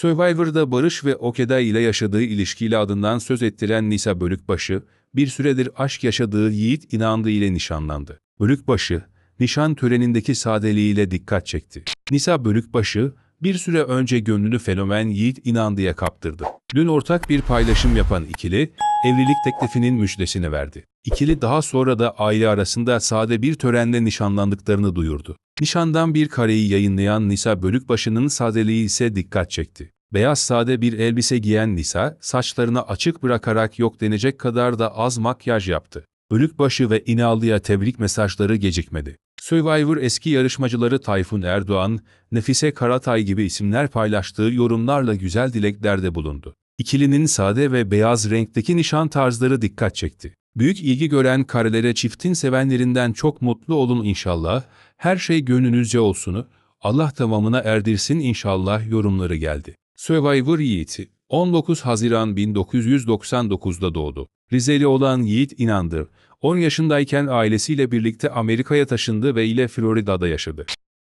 Survivor'da Barış ve Okeda ile yaşadığı ilişkiyle adından söz ettiren Nisa Bölükbaşı, bir süredir aşk yaşadığı Yiğit İnandı ile nişanlandı. Bölükbaşı, nişan törenindeki sadeliğiyle dikkat çekti. Nisa Bölükbaşı, bir süre önce gönlünü fenomen Yiğit İnandı'ya kaptırdı. Dün ortak bir paylaşım yapan ikili, evlilik teklifinin müjdesini verdi. İkili daha sonra da aile arasında sade bir törenle nişanlandıklarını duyurdu. Nişandan bir kareyi yayınlayan Nisa Bölükbaşı'nın sadeliği ise dikkat çekti. Beyaz sade bir elbise giyen Nisa, saçlarını açık bırakarak yok denecek kadar da az makyaj yaptı. Bölükbaşı ve İnallı'ya tebrik mesajları gecikmedi. Survivor eski yarışmacıları Tayfun Erdoğan, Nefise Karatay gibi isimler paylaştığı yorumlarla güzel dileklerde bulundu. İkilinin sade ve beyaz renkteki nişan tarzları dikkat çekti. Büyük ilgi gören karelere çiftin sevenlerinden çok mutlu olun inşallah, her şey gönlünüzce olsunu, Allah tamamına erdirsin inşallah yorumları geldi. Survivor Yiğit'i 19 Haziran 1999'da doğdu. Rizeli olan Yiğit inandı. 10 yaşındayken ailesiyle birlikte Amerika'ya taşındı ve ile Florida'da yaşadı.